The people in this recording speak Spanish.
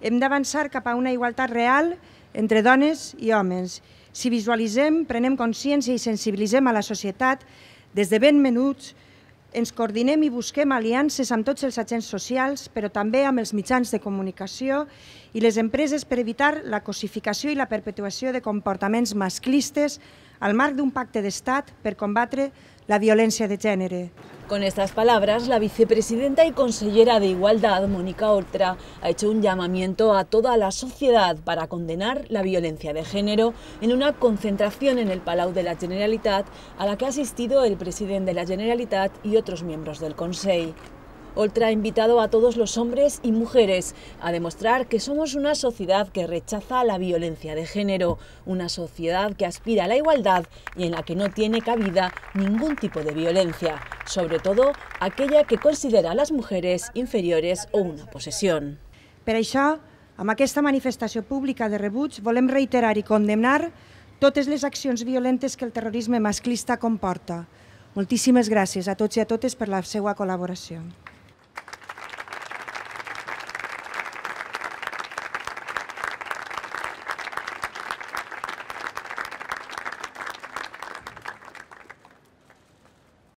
Hem d'avançar cap a una igualtat real entre dones i homes. Si visualitzem, prenem consciència i sensibilitzem a la societat, des de ben menuts, ens coordinem i busquem aliances amb tots els agents socials, però també amb els mitjans de comunicació i les empreses per evitar la cosificació i la perpetuació de comportaments masclistes al un pacto de Estado para combatir la violencia de género. Con estas palabras, la vicepresidenta y consellera de Igualdad, Mónica Oltra, ha hecho un llamamiento a toda la sociedad para condenar la violencia de género en una concentración en el Palau de la Generalitat a la que ha asistido el presidente de la Generalitat y otros miembros del Consejo. Oltra ha invitado a todos los hombres y mujeres a demostrar que somos una sociedad que rechaza la violencia de género, una sociedad que aspira a la igualdad y en la que no tiene cabida ningún tipo de violencia, sobre todo aquella que considera a las mujeres inferiores o una posesión. Per això, amb aquesta manifestació pública de rebuig, volem reiterar i condemnar totes les accions violentes que el terrorisme masclista comporta. Moltíssimes gràcies a tots i a totes per la seva col·laboració.